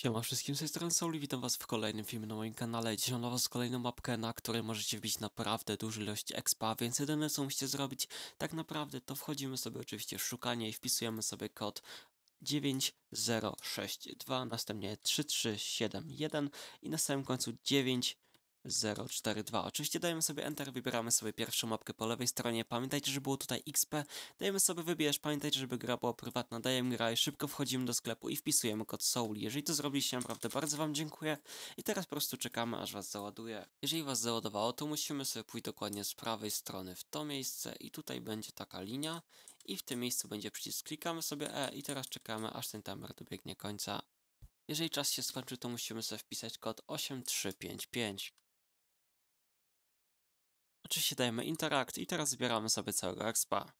Siema wszystkim, z tej strony Saul witam was w kolejnym filmie na moim kanale. Dzisiaj mam dla was kolejną mapkę, na której możecie wbić naprawdę dużą ilość expa, więc jedyne co musicie zrobić tak naprawdę to wchodzimy sobie oczywiście w szukanie i wpisujemy sobie kod 9062, następnie 3371 i na samym końcu 9 042. Oczywiście dajemy sobie Enter, wybieramy sobie pierwszą mapkę po lewej stronie. Pamiętajcie, że było tutaj XP. Dajemy sobie wybierz, pamiętajcie, żeby gra była prywatna. Dajemy graj, szybko wchodzimy do sklepu i wpisujemy kod Soul. Jeżeli to zrobiliście, naprawdę bardzo Wam dziękuję. I teraz po prostu czekamy, aż Was załaduje. Jeżeli Was załadowało, to musimy sobie pójść dokładnie z prawej strony w to miejsce i tutaj będzie taka linia i w tym miejscu będzie przycisk. Klikamy sobie E i teraz czekamy, aż ten timer dobiegnie końca. Jeżeli czas się skończy, to musimy sobie wpisać kod 8355. Oczywiście dajemy interact i teraz zbieramy sobie całego expa.